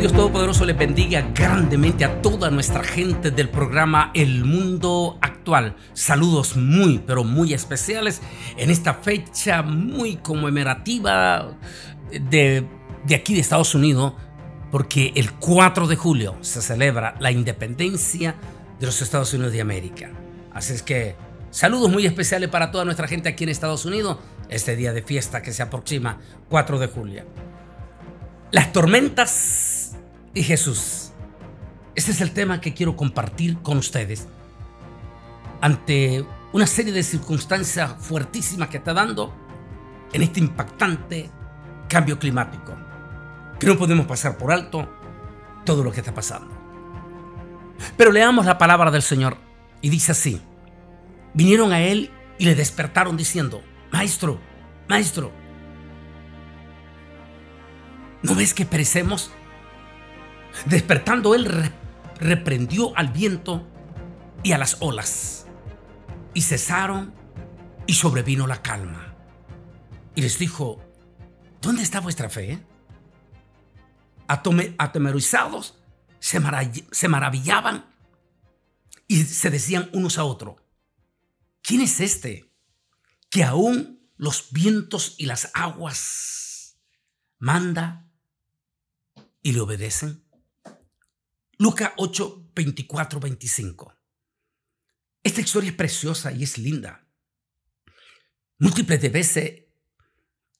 Dios Todopoderoso les bendiga grandemente a toda nuestra gente del programa El Mundo Actual. Saludos muy, pero muy especiales en esta fecha muy conmemorativa de, de aquí de Estados Unidos, porque el 4 de julio se celebra la independencia de los Estados Unidos de América. Así es que saludos muy especiales para toda nuestra gente aquí en Estados Unidos, este día de fiesta que se aproxima 4 de julio. Las tormentas y Jesús. Este es el tema que quiero compartir con ustedes. Ante una serie de circunstancias fuertísimas que está dando en este impactante cambio climático, que no podemos pasar por alto todo lo que está pasando. Pero leamos la palabra del Señor y dice así, vinieron a Él y le despertaron diciendo, Maestro, Maestro, ¿no ves que perecemos? Despertando él reprendió al viento y a las olas, y cesaron y sobrevino la calma. Y les dijo, ¿dónde está vuestra fe? Atome atemorizados se, se maravillaban y se decían unos a otros, ¿quién es este que aún los vientos y las aguas manda y le obedecen? Lucas 8, 24, 25. Esta historia es preciosa y es linda. Múltiples de veces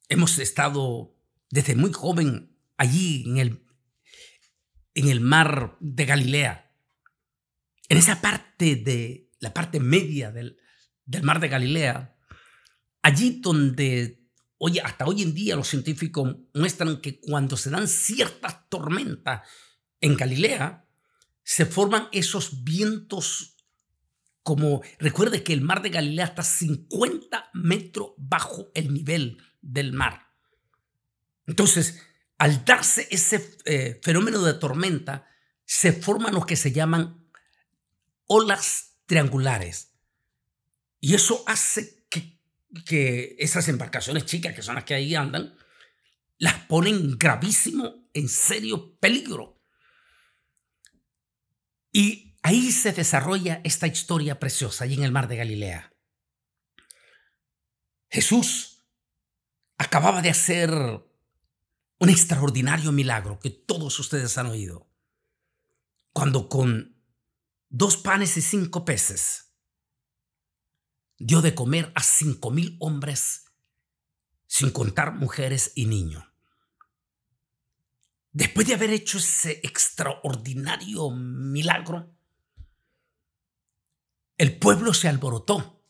hemos estado desde muy joven allí en el, en el mar de Galilea, en esa parte de la parte media del, mar de Galilea, allí donde hoy, hasta hoy en día los científicos muestran que cuando se dan ciertas tormentas en Galilea, se forman esos vientos como, recuerde que el mar de Galilea está 50 metros bajo el nivel del mar. Entonces, al darse ese eh, fenómeno de tormenta, se forman los que se llaman olas triangulares. Y eso hace que, que esas embarcaciones chicas, que son las que ahí andan, las ponen gravísimo, en serio peligro. Y ahí se desarrolla esta historia preciosa, allí en el mar de Galilea. Jesús acababa de hacer un extraordinario milagro que todos ustedes han oído, cuando con dos panes y cinco peces dio de comer a cinco mil hombres, sin contar mujeres y niños después de haber hecho ese extraordinario milagro, el pueblo se alborotó.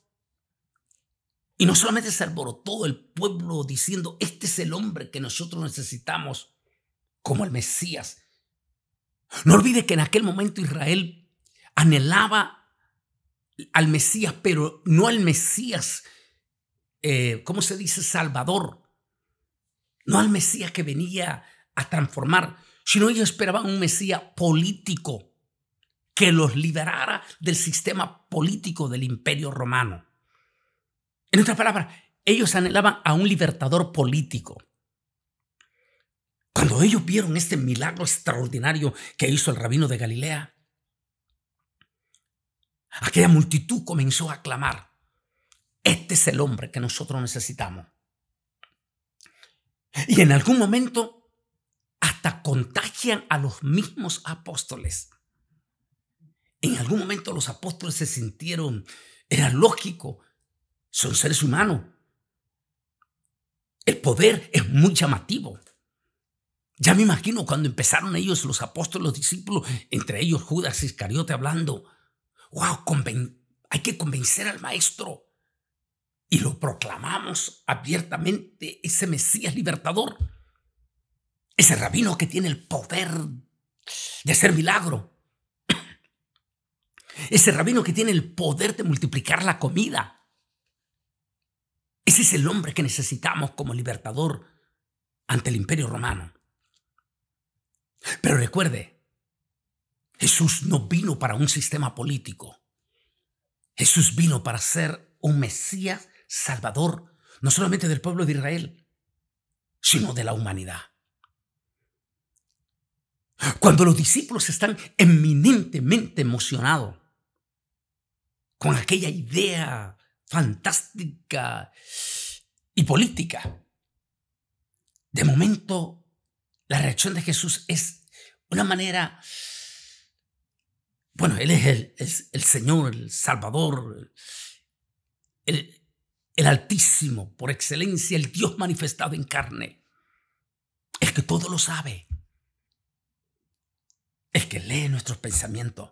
Y no solamente se alborotó el pueblo diciendo, este es el hombre que nosotros necesitamos como el Mesías. No olvide que en aquel momento Israel anhelaba al Mesías, pero no al Mesías, eh, ¿cómo se dice? Salvador. No al Mesías que venía a transformar, sino ellos esperaban un Mesías político que los liberara del sistema político del imperio romano. En otras palabras, ellos anhelaban a un libertador político. Cuando ellos vieron este milagro extraordinario que hizo el rabino de Galilea, aquella multitud comenzó a clamar, este es el hombre que nosotros necesitamos. Y en algún momento hasta contagian a los mismos apóstoles. En algún momento los apóstoles se sintieron, era lógico, son seres humanos. El poder es muy llamativo. Ya me imagino cuando empezaron ellos, los apóstoles, los discípulos, entre ellos Judas Iscariote hablando, wow, hay que convencer al maestro. Y lo proclamamos abiertamente, ese Mesías libertador. Ese rabino que tiene el poder de hacer milagro. Ese rabino que tiene el poder de multiplicar la comida. Ese es el hombre que necesitamos como libertador ante el imperio romano. Pero recuerde, Jesús no vino para un sistema político. Jesús vino para ser un Mesías salvador, no solamente del pueblo de Israel, sino de la humanidad. Cuando los discípulos están eminentemente emocionados con aquella idea fantástica y política, de momento la reacción de Jesús es una manera, bueno, Él es el, el Señor, el Salvador, el, el Altísimo, por excelencia, el Dios manifestado en carne. Es que todo lo sabe es que lee nuestros pensamientos.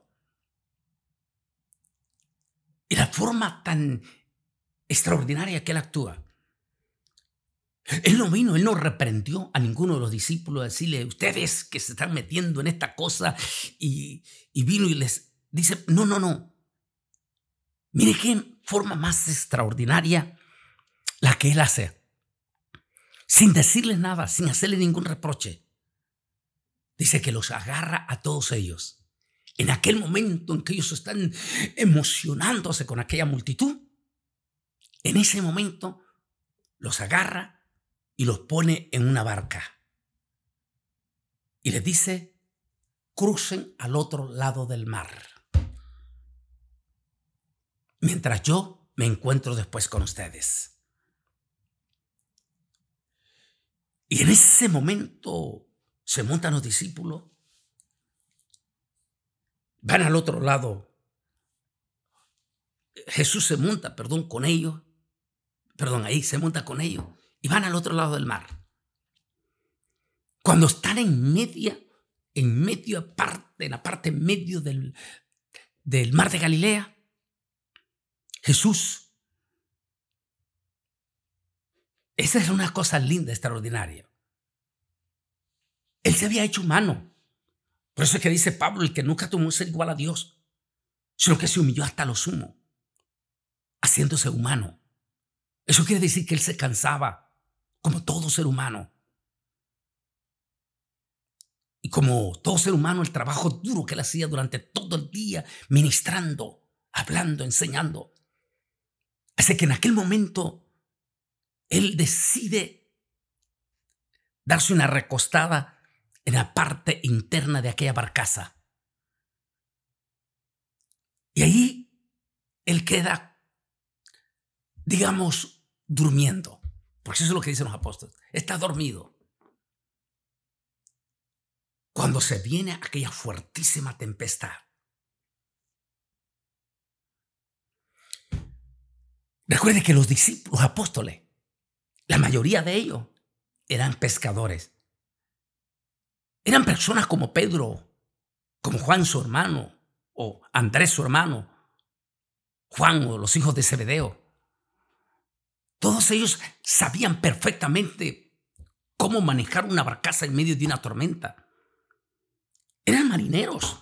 Y la forma tan extraordinaria que Él actúa. Él no vino, Él no reprendió a ninguno de los discípulos a decirle, ustedes que se están metiendo en esta cosa, y, vino y les dice, no, no, no. Mire qué forma más extraordinaria la que Él hace. Sin decirles nada, sin hacerle ningún reproche dice que los agarra a todos ellos. En aquel momento en que ellos están emocionándose con aquella multitud, en ese momento los agarra y los pone en una barca. Y les dice, crucen al otro lado del mar. Mientras yo me encuentro después con ustedes. Y en ese momento se montan los discípulos. Van al otro lado. Jesús se monta, perdón, con ellos. Perdón, ahí se monta con ellos. Y van al otro lado del mar. Cuando están en media, en medio parte, en la parte medio del, del mar de Galilea, Jesús. Esa es una cosa linda, extraordinaria. Él se había hecho humano. Por eso es que dice Pablo, el que nunca tomó ser igual a Dios, sino que se humilló hasta lo sumo, haciéndose humano. Eso quiere decir que él se cansaba, como todo ser humano. Y como todo ser humano, el trabajo duro que él hacía durante todo el día, ministrando, hablando, enseñando. hace que en aquel momento, él decide darse una recostada en la parte interna de aquella barcaza. Y ahí él queda, digamos, durmiendo. Porque eso es lo que dicen los apóstoles. Está dormido. Cuando se viene aquella fuertísima tempestad. Recuerde que los discípulos, los apóstoles, la mayoría de ellos eran pescadores. Eran personas como Pedro, como Juan su hermano, o Andrés su hermano, Juan o los hijos de Zebedeo. Todos ellos sabían perfectamente cómo manejar una barcaza en medio de una tormenta. Eran marineros.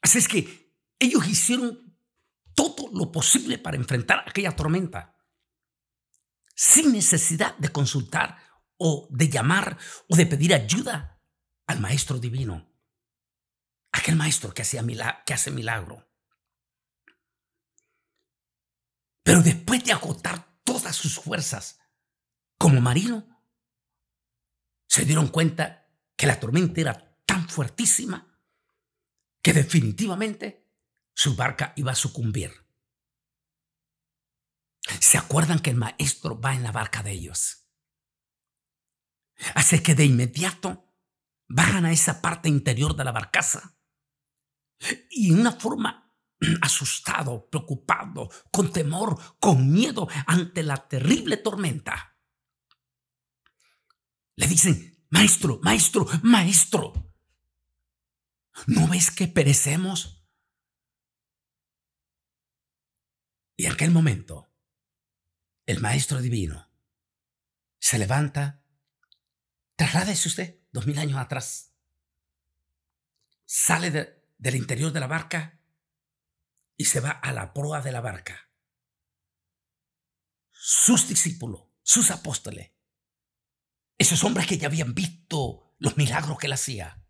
Así es que ellos hicieron todo lo posible para enfrentar aquella tormenta, sin necesidad de consultar o de llamar o de pedir ayuda al Maestro Divino, aquel Maestro que, que hace milagro. Pero después de agotar todas sus fuerzas como marino, se dieron cuenta que la tormenta era tan fuertísima que definitivamente su barca iba a sucumbir. ¿Se acuerdan que el maestro va en la barca de ellos? Hace que de inmediato bajan a esa parte interior de la barcaza y en una forma asustado, preocupado, con temor, con miedo ante la terrible tormenta. Le dicen, maestro, maestro, maestro, ¿no ves que perecemos? Y en aquel momento, el Maestro Divino se levanta Trasládese usted dos mil años atrás. Sale del interior de la barca y se va a la proa de la barca. Sus discípulos, sus apóstoles, esos hombres que ya habían visto los milagros que él hacía,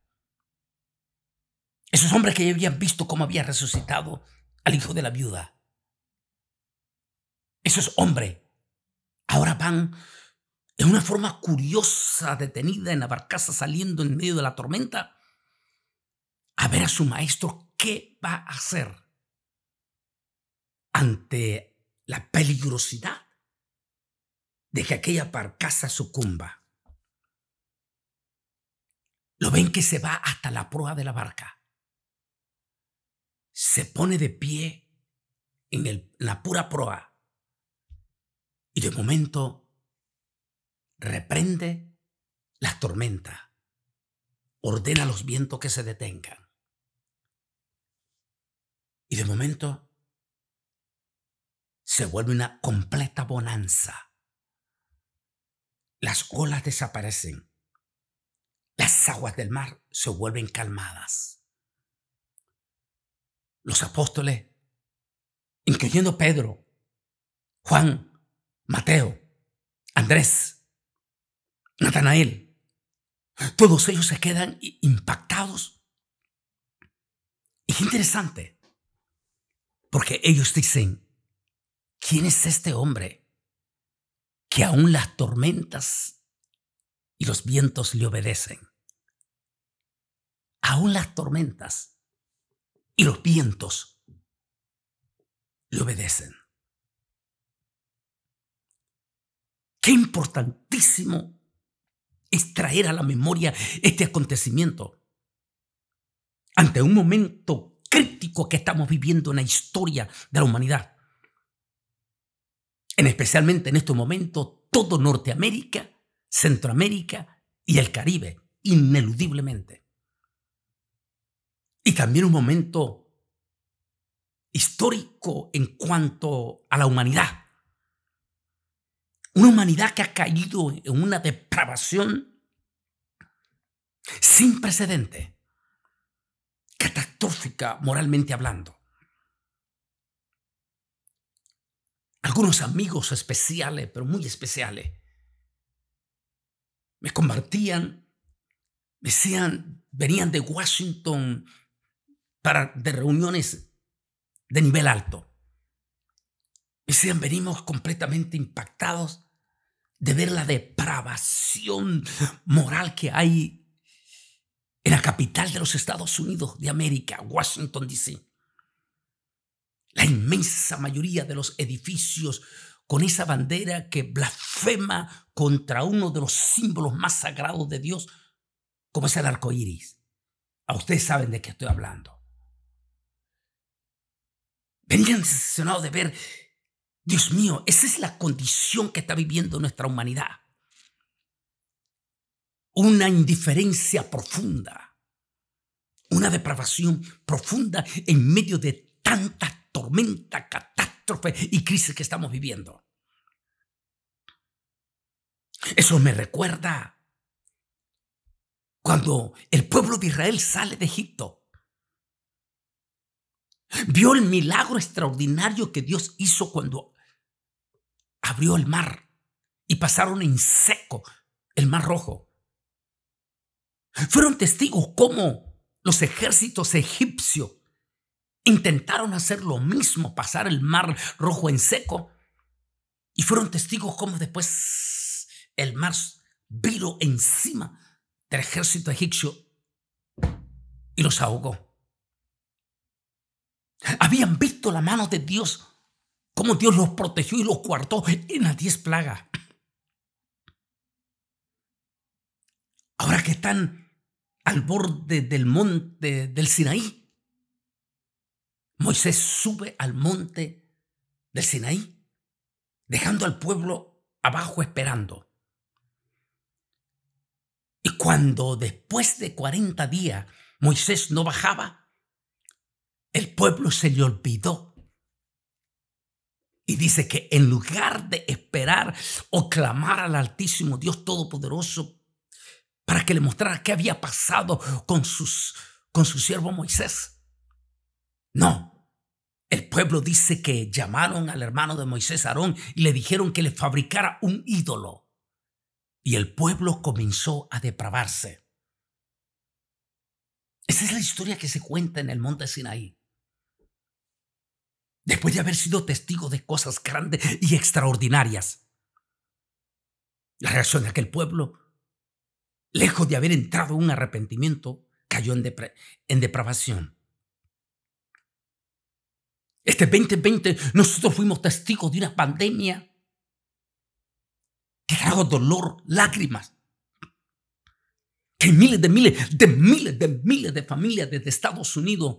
esos hombres que ya habían visto cómo había resucitado al hijo de la viuda, esos hombres ahora van en una forma curiosa, detenida en la barcaza saliendo en medio de la tormenta, a ver a su maestro qué va a hacer ante la peligrosidad de que aquella barcaza sucumba. Lo ven que se va hasta la proa de la barca. Se pone de pie en, en la pura proa. Y de momento reprende las tormentas, ordena los vientos que se detengan. Y de momento se vuelve una completa bonanza. Las olas desaparecen. Las aguas del mar se vuelven calmadas. Los apóstoles, incluyendo Pedro, Juan, Mateo, Andrés, Natanael. Todos ellos se quedan impactados. Y qué interesante, porque ellos dicen, ¿quién es este hombre que aún las tormentas y los vientos le obedecen? Aún las tormentas y los vientos le obedecen. Qué importantísimo es traer a la memoria este acontecimiento. Ante un momento crítico que estamos viviendo en la historia de la humanidad. En especialmente en este momento, todo Norteamérica, Centroamérica y el Caribe, ineludiblemente. Y también un momento histórico en cuanto a la humanidad una humanidad que ha caído en una depravación sin precedente, catastrófica moralmente hablando. Algunos amigos especiales, pero muy especiales, me convertían, me decían, venían de Washington para, de reuniones de nivel alto. Me decían, venimos completamente impactados de ver la depravación moral que hay en la capital de los Estados Unidos de América, Washington, D.C. La inmensa mayoría de los edificios con esa bandera que blasfema contra uno de los símbolos más sagrados de Dios, como es el arco iris. A ah, ustedes saben de qué estoy hablando. Venían decepcionados de ver Dios mío, esa es la condición que está viviendo nuestra humanidad. Una indiferencia profunda, una depravación profunda en medio de tanta tormenta, catástrofe y crisis que estamos viviendo. Eso me recuerda cuando el pueblo de Israel sale de Egipto. Vio el milagro extraordinario que Dios hizo cuando abrió el mar y pasaron en seco el mar rojo. Fueron testigos cómo los ejércitos egipcios intentaron hacer lo mismo, pasar el mar rojo en seco. Y fueron testigos cómo después el mar vino encima del ejército egipcio y los ahogó. Habían visto la mano de Dios cómo Dios los protegió y los guardó en las diez plagas. Ahora que están al borde del monte del Sinaí, Moisés sube al monte del Sinaí, dejando al pueblo abajo esperando. Y cuando después de 40 días Moisés no bajaba, el pueblo se le olvidó y dice que en lugar de esperar o clamar al Altísimo Dios Todopoderoso para que le mostrara qué había pasado con, sus, con su siervo Moisés. No, el pueblo dice que llamaron al hermano de Moisés Aarón y le dijeron que le fabricara un ídolo. Y el pueblo comenzó a depravarse. Esa es la historia que se cuenta en el monte Sinaí después de haber sido testigo de cosas grandes y extraordinarias. La reacción de aquel pueblo, lejos de haber entrado en un arrepentimiento, cayó en, depravación. Este 2020 nosotros fuimos testigos de una pandemia que trajo dolor, lágrimas, que miles de miles, de miles de miles de familias desde Estados Unidos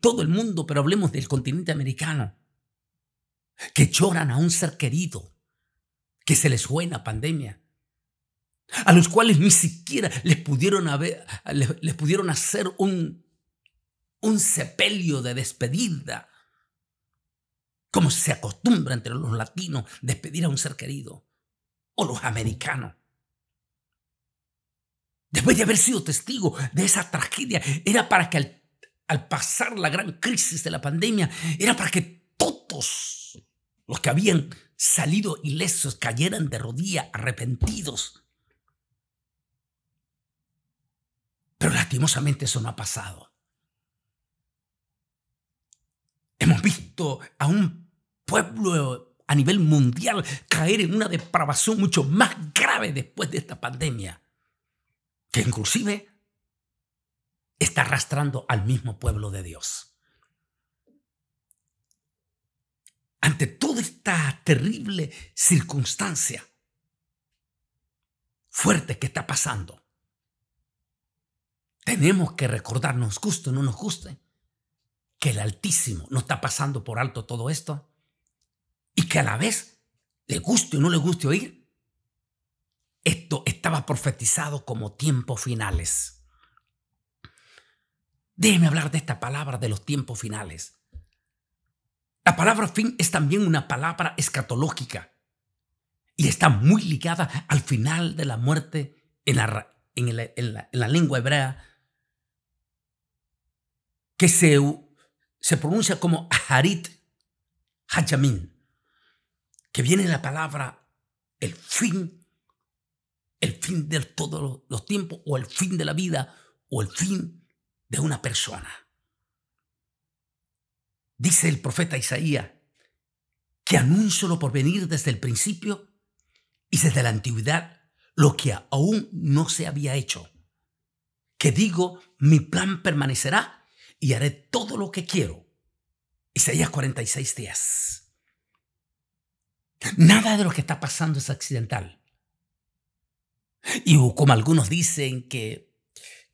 todo el mundo, pero hablemos del continente americano, que lloran a un ser querido, que se les fue en la pandemia, a los cuales ni siquiera les pudieron, pudieron hacer un, un sepelio de despedida, como se acostumbra entre los latinos despedir a un ser querido, o los americanos. Después de haber sido testigo de esa tragedia, era para que al al pasar la gran crisis de la pandemia era para que todos los que habían salido ilesos cayeran de rodilla arrepentidos. Pero lastimosamente eso no ha pasado. Hemos visto a un pueblo a nivel mundial caer en una depravación mucho más grave después de esta pandemia, que inclusive arrastrando al mismo pueblo de Dios. Ante toda esta terrible circunstancia fuerte que está pasando, tenemos que recordarnos, justo o no nos guste, que el Altísimo no está pasando por alto todo esto y que a la vez, le guste o no le guste oír, esto estaba profetizado como tiempos finales. Déjeme hablar de esta palabra de los tiempos finales. La palabra fin es también una palabra escatológica y está muy ligada al final de la muerte en la, en lengua hebrea, que se, se pronuncia como Harit hajamin que viene la palabra el fin, el fin de todos los tiempos, o el fin de la vida, o el fin de una persona. Dice el profeta Isaías que anuncio lo por venir desde el principio y desde la antigüedad lo que aún no se había hecho. Que digo, mi plan permanecerá y haré todo lo que quiero. Isaías 46 días. Nada de lo que está pasando es accidental. Y como algunos dicen que,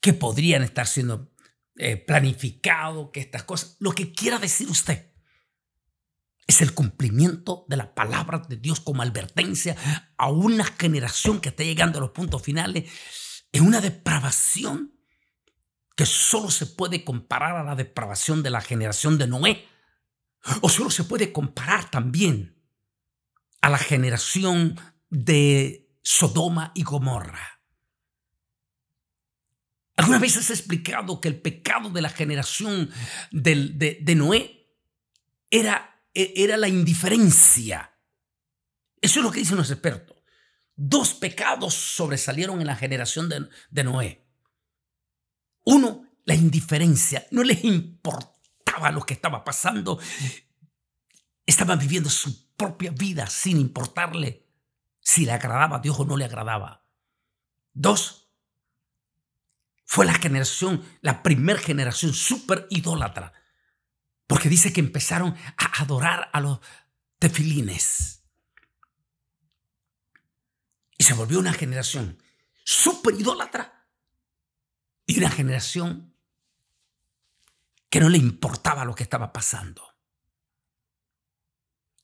que podrían estar siendo eh, planificado, que estas cosas, lo que quiera decir usted. Es el cumplimiento de la palabra de Dios como advertencia a una generación que está llegando a los puntos finales. en una depravación que solo se puede comparar a la depravación de la generación de Noé. O solo se puede comparar también a la generación de Sodoma y Gomorra. ¿Alguna vez has explicado que el pecado de la generación de, Noé era, e, era la indiferencia? Eso es lo que dicen los expertos. Dos pecados sobresalieron en la generación de, de Noé. Uno, la indiferencia. No les importaba lo que estaba pasando. Estaban viviendo su propia vida sin importarle si le agradaba a Dios o no le agradaba. Dos, fue la generación, la primera generación súper idólatra. Porque dice que empezaron a adorar a los tefilines. Y se volvió una generación súper idólatra. Y una generación que no le importaba lo que estaba pasando.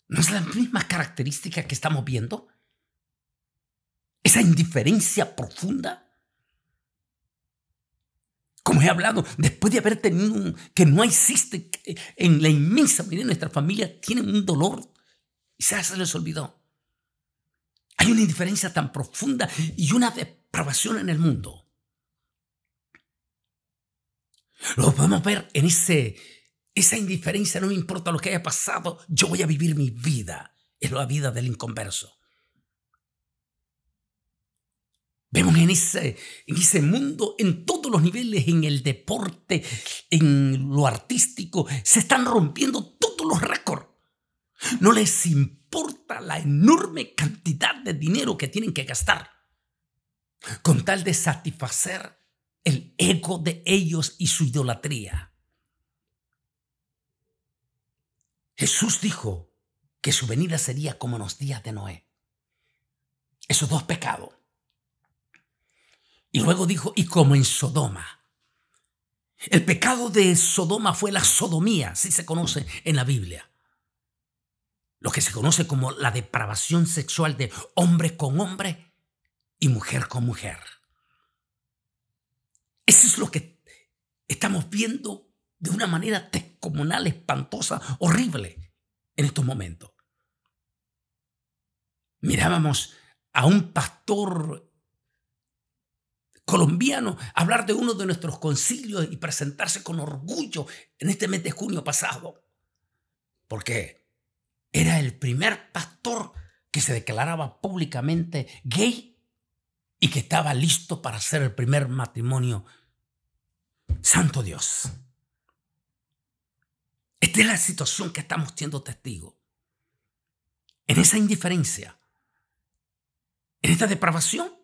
¿No es la misma característica que estamos viendo? Esa indiferencia profunda como he hablado, después de haber tenido un, que no existe en la inmensa mayoría de nuestra familia tienen un dolor. y se les olvidó. Hay una indiferencia tan profunda y una depravación en el mundo. Lo podemos ver en ese, esa indiferencia, no me importa lo que haya pasado, yo voy a vivir mi vida. Es la vida del inconverso. Vemos en ese, en ese mundo, en todos los niveles, en el deporte, en lo artístico, se están rompiendo todos los récords. No les importa la enorme cantidad de dinero que tienen que gastar, con tal de satisfacer el ego de ellos y su idolatría. Jesús dijo que su venida sería como en los días de Noé. Esos dos pecados y luego dijo, y como en Sodoma. El pecado de Sodoma fue la sodomía, si se conoce en la Biblia. Lo que se conoce como la depravación sexual de hombre con hombre y mujer con mujer. Eso es lo que estamos viendo de una manera descomunal, espantosa, horrible en estos momentos. Mirábamos a un pastor colombiano hablar de uno de nuestros concilios y presentarse con orgullo en este mes de junio pasado. Porque era el primer pastor que se declaraba públicamente gay y que estaba listo para hacer el primer matrimonio. Santo Dios. Esta es la situación que estamos siendo testigos. En esa indiferencia, en esta depravación,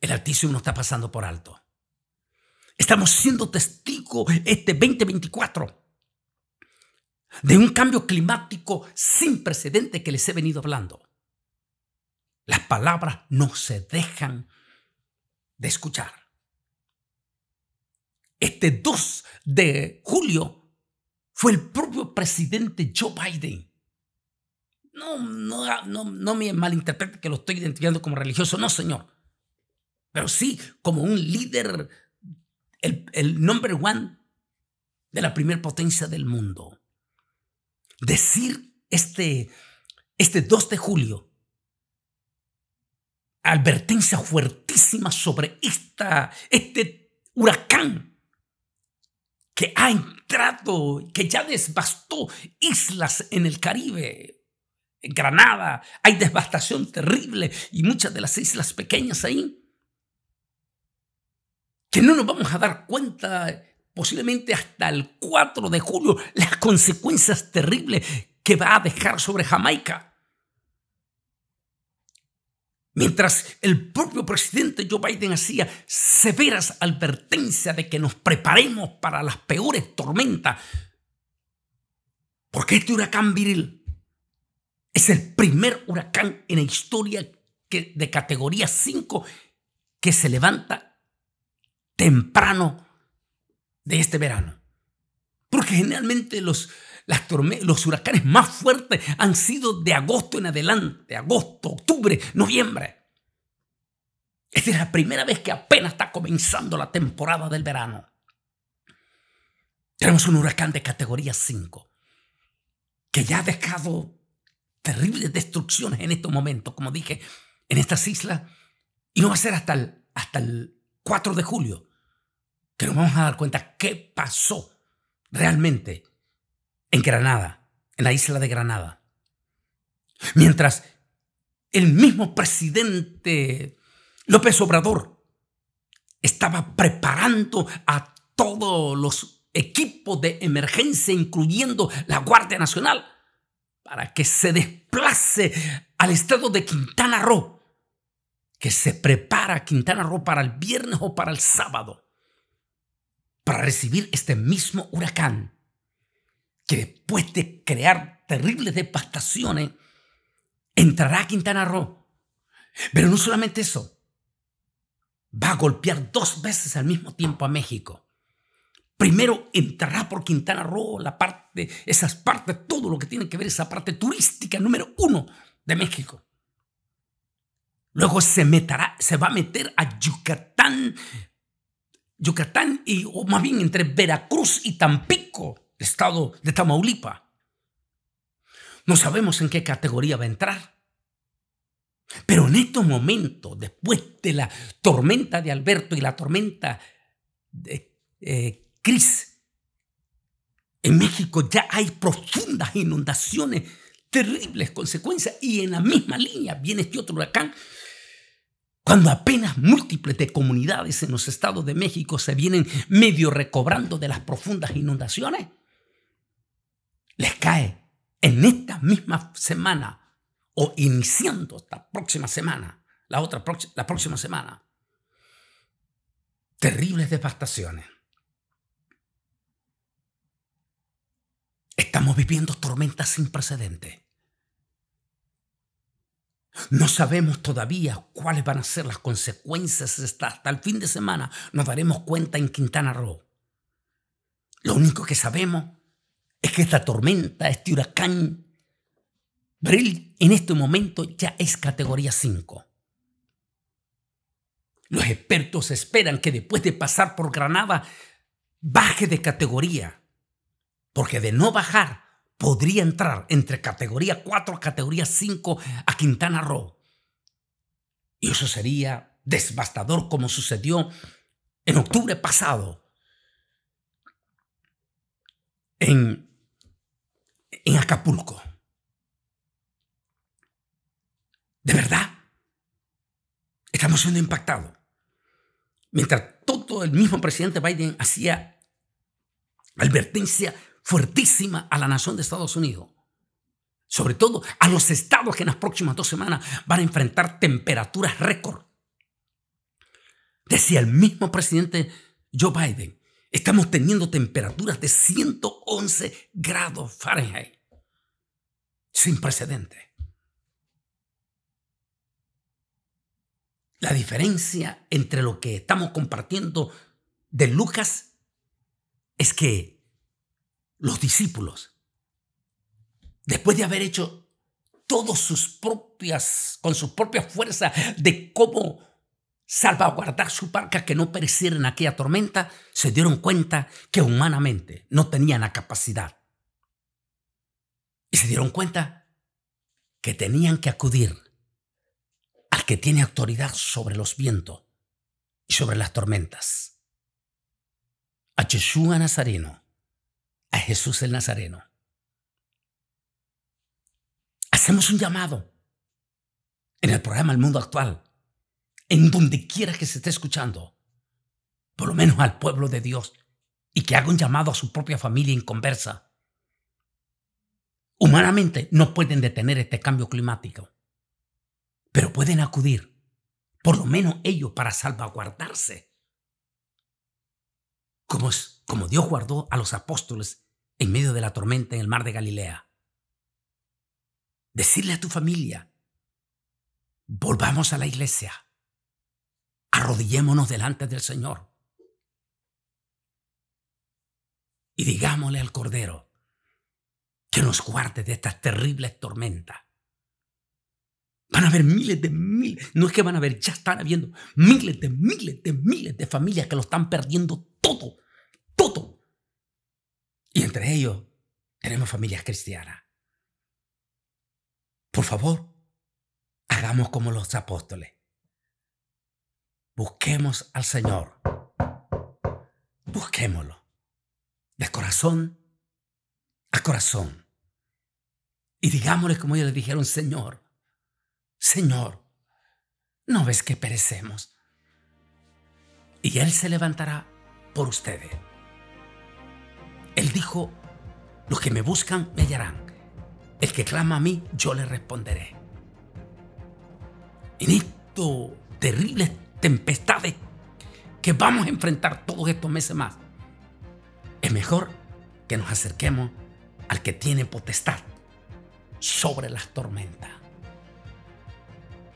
el Altísimo no está pasando por alto. Estamos siendo testigos este 2024 de un cambio climático sin precedente que les he venido hablando. Las palabras no se dejan de escuchar. Este 2 de julio fue el propio presidente Joe Biden. no, no me malinterprete que lo estoy identificando como religioso, no, señor pero sí como un líder, el, el number one de la primer potencia del mundo. Decir este, este 2 de julio, advertencia fuertísima sobre esta, este huracán que ha entrado, que ya desbastó islas en el Caribe. En Granada hay devastación terrible y muchas de las islas pequeñas ahí que no nos vamos a dar cuenta posiblemente hasta el 4 de julio las consecuencias terribles que va a dejar sobre Jamaica. Mientras el propio presidente Joe Biden hacía severas advertencias de que nos preparemos para las peores tormentas, porque este huracán viril es el primer huracán en la historia que, de categoría 5 que se levanta temprano de este verano. Porque generalmente los, los huracanes más fuertes han sido de agosto en adelante, agosto, octubre, noviembre. Esta es la primera vez que apenas está comenzando la temporada del verano. Tenemos un huracán de categoría 5 que ya ha dejado terribles destrucciones en estos momentos, como dije, en estas islas. Y no va a ser hasta hasta el 4 de julio, que nos vamos a dar cuenta qué pasó realmente en Granada, en la isla de Granada. Mientras el mismo presidente López Obrador estaba preparando a todos los equipos de emergencia, incluyendo la Guardia Nacional, para que se desplace al estado de Quintana Roo que se prepara Quintana Roo para el viernes o para el sábado, para recibir este mismo huracán, que después de crear terribles devastaciones, entrará a Quintana Roo. Pero no solamente eso, va a golpear dos veces al mismo tiempo a México. Primero entrará por Quintana Roo la parte, esas partes, todo lo que tiene que ver esa parte turística número uno de México. Luego se se va a meter a Yucatán, Yucatán y o más bien entre Veracruz y Tampico, estado de Tamaulipa. No sabemos en qué categoría va a entrar. Pero en estos momentos, después de la tormenta de Alberto y la tormenta de eh, Cris, en México ya hay profundas inundaciones, terribles consecuencias, y en la misma línea viene este otro huracán cuando apenas múltiples de comunidades en los estados de México se vienen medio recobrando de las profundas inundaciones, les cae en esta misma semana o iniciando esta próxima semana, la otra la próxima semana, terribles devastaciones. Estamos viviendo tormentas sin precedentes. No sabemos todavía cuáles van a ser las consecuencias hasta el fin de semana. Nos daremos cuenta en Quintana Roo. Lo único que sabemos es que esta tormenta, este huracán, Brill, en este momento ya es categoría 5. Los expertos esperan que después de pasar por Granada baje de categoría, porque de no bajar podría entrar entre categoría 4 a categoría 5 a Quintana Roo. Y eso sería devastador como sucedió en octubre pasado en, en Acapulco. De verdad, estamos siendo impactados. Mientras todo el mismo presidente Biden hacía advertencia fuertísima a la nación de Estados Unidos. Sobre todo a los estados que en las próximas dos semanas van a enfrentar temperaturas récord. Decía el mismo presidente Joe Biden, estamos teniendo temperaturas de 111 grados Fahrenheit. Sin precedente. La diferencia entre lo que estamos compartiendo de Lucas es que los discípulos, después de haber hecho todos sus propias, con sus propias fuerzas de cómo salvaguardar su barca que no pereciera en aquella tormenta, se dieron cuenta que humanamente no tenían la capacidad. Y se dieron cuenta que tenían que acudir al que tiene autoridad sobre los vientos y sobre las tormentas, a Jesús Nazareno a Jesús el Nazareno. Hacemos un llamado en el programa El Mundo Actual, en donde quiera que se esté escuchando, por lo menos al pueblo de Dios, y que haga un llamado a su propia familia en conversa. Humanamente no pueden detener este cambio climático, pero pueden acudir, por lo menos ellos, para salvaguardarse. Como, como Dios guardó a los apóstoles en medio de la tormenta en el mar de Galilea. Decirle a tu familia, volvamos a la iglesia, arrodillémonos delante del Señor y digámosle al Cordero que nos guarde de estas terribles tormentas. Van a haber miles de miles, no es que van a haber, ya están habiendo miles de miles de miles de familias que lo están perdiendo todo, todo y entre ellos tenemos familias cristianas. Por favor, hagamos como los apóstoles. Busquemos al Señor. Busquémoslo. De corazón a corazón. Y digámosle como ellos le dijeron, Señor, Señor, ¿no ves que perecemos? Y Él se levantará por ustedes. Él dijo, los que me buscan me hallarán. El que clama a mí, yo le responderé. En estas terribles tempestades que vamos a enfrentar todos estos meses más, es mejor que nos acerquemos al que tiene potestad sobre las tormentas.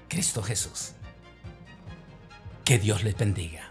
Cristo Jesús. Que Dios les bendiga.